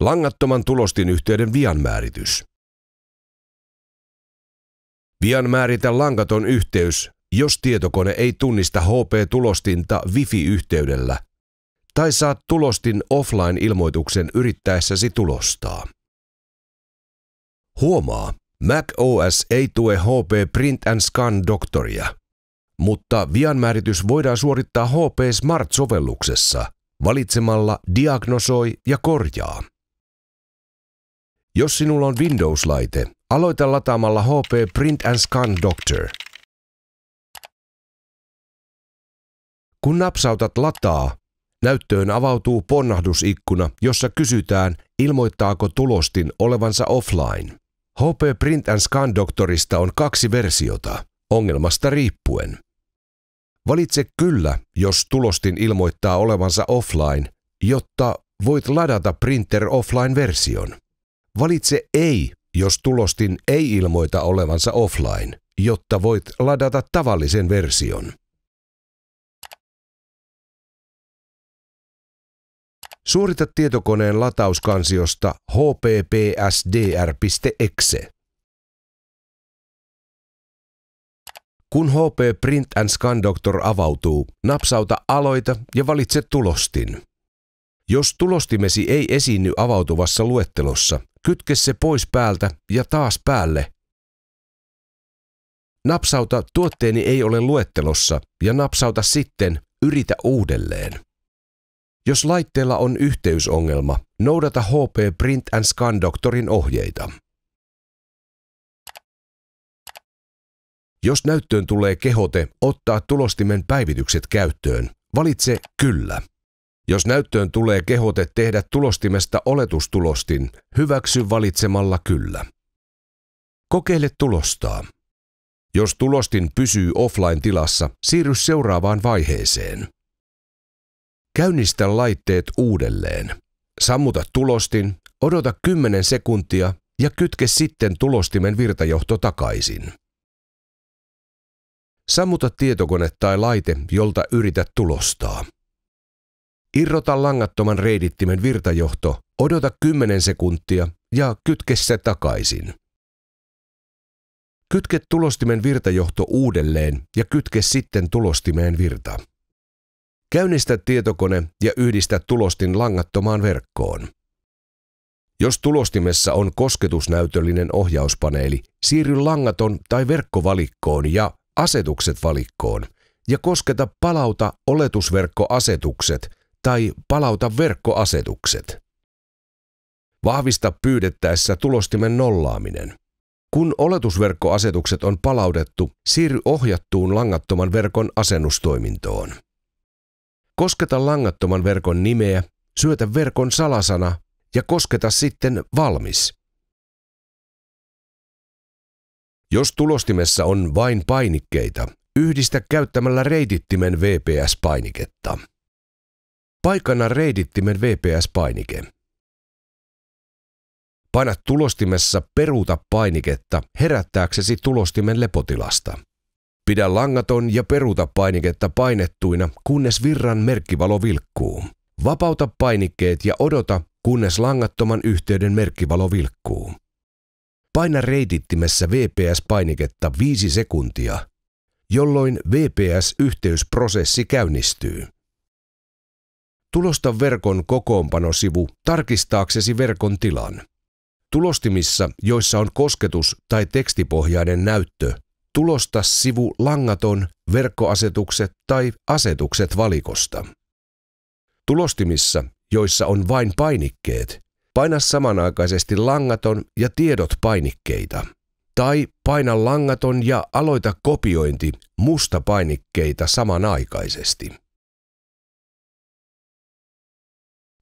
Langattoman tulostin yhteyden vian määritys. Vian määritä langaton yhteys, jos tietokone ei tunnista HP-tulostinta Wi-Fi-yhteydellä tai saat tulostin offline-ilmoituksen yrittäessäsi tulostaa. Huomaa, Mac OS ei tue HP Print and Scan Doctoria, mutta vianmääritys voidaan suorittaa HP Smart-sovelluksessa valitsemalla Diagnosoi ja korjaa. Jos sinulla on Windows-laite, aloita lataamalla HP Print and Scan Doctor. Kun napsautat lataa, näyttöön avautuu ponnahdusikkuna, jossa kysytään, ilmoittaako tulostin olevansa offline. HP Print and Scan Doctorista on kaksi versiota, ongelmasta riippuen. Valitse kyllä, jos tulostin ilmoittaa olevansa offline, jotta voit ladata printer offline-version. Valitse ei, jos tulostin ei ilmoita olevansa offline, jotta voit ladata tavallisen version. Suorita tietokoneen latauskansiosta hppsdr.exe. Kun HP Print and Scan Doctor avautuu, napsauta Aloita ja valitse tulostin. Jos tulostimesi ei esiinny avautuvassa luettelossa, Kytke se pois päältä ja taas päälle. Napsauta tuotteeni ei ole luettelossa ja napsauta sitten yritä uudelleen. Jos laitteella on yhteysongelma, noudata HP Print and Scan Doctorin ohjeita. Jos näyttöön tulee kehote ottaa tulostimen päivitykset käyttöön, valitse Kyllä. Jos näyttöön tulee kehote tehdä tulostimesta oletustulostin, hyväksy valitsemalla kyllä. Kokeile tulostaa. Jos tulostin pysyy offline-tilassa, siirry seuraavaan vaiheeseen. Käynnistä laitteet uudelleen. Sammuta tulostin, odota 10 sekuntia ja kytke sitten tulostimen virtajohto takaisin. Sammuta tietokone tai laite, jolta yrität tulostaa. Irrota langattoman reidittimen virtajohto, odota 10 sekuntia ja kytke se takaisin. Kytke tulostimen virtajohto uudelleen ja kytke sitten tulostimeen virta. Käynnistä tietokone ja yhdistä tulostin langattomaan verkkoon. Jos tulostimessa on kosketusnäytöllinen ohjauspaneeli, siirry langaton tai verkkovalikkoon ja asetukset valikkoon ja kosketa palauta oletusverkkoasetukset – tai palauta verkkoasetukset. Vahvista pyydettäessä tulostimen nollaaminen. Kun oletusverkkoasetukset on palautettu, siirry ohjattuun langattoman verkon asennustoimintoon. Kosketa langattoman verkon nimeä, syötä verkon salasana ja kosketa sitten valmis. Jos tulostimessa on vain painikkeita, yhdistä käyttämällä reitittimen VPS-painiketta. Paikana reidittimen VPS-painike. Paina tulostimessa peruuta painiketta herättääksesi tulostimen lepotilasta. Pidä langaton ja peruuta painiketta painettuina, kunnes virran merkkivalo vilkkuu. Vapauta painikkeet ja odota, kunnes langattoman yhteyden merkkivalo vilkkuu. Paina reitittimessä VPS-painiketta 5 sekuntia, jolloin VPS-yhteysprosessi käynnistyy. Tulosta verkon kokoonpanosivu tarkistaaksesi verkon tilan. Tulostimissa, joissa on kosketus- tai tekstipohjainen näyttö, tulosta sivu langaton verkkoasetukset tai asetukset valikosta. Tulostimissa, joissa on vain painikkeet, paina samanaikaisesti langaton ja tiedot painikkeita. Tai paina langaton ja aloita kopiointi musta painikkeita samanaikaisesti.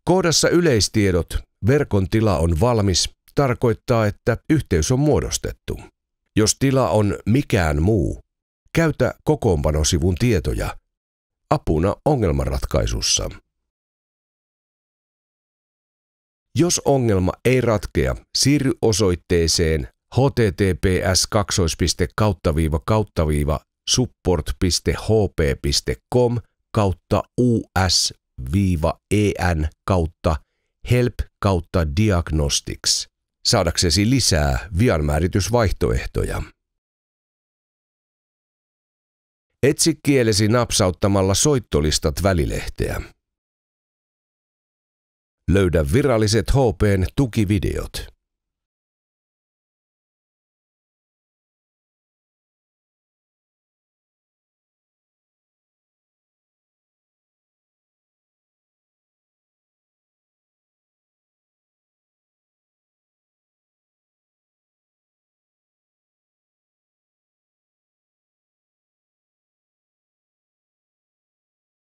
Koodassa yleistiedot, verkon tila on valmis, tarkoittaa, että yhteys on muodostettu. Jos tila on mikään muu, käytä kokoonpanosivun tietoja apuna ongelmanratkaisussa. Jos ongelma ei ratkea, siirry osoitteeseen https support.hp.com kautta us en kautta help kautta diagnostics saadaksesi lisää vianmääritysvaihtoehtoja. Etsi kielesi napsauttamalla soittolistat välilehteä. Löydä viralliset HPn tukivideot.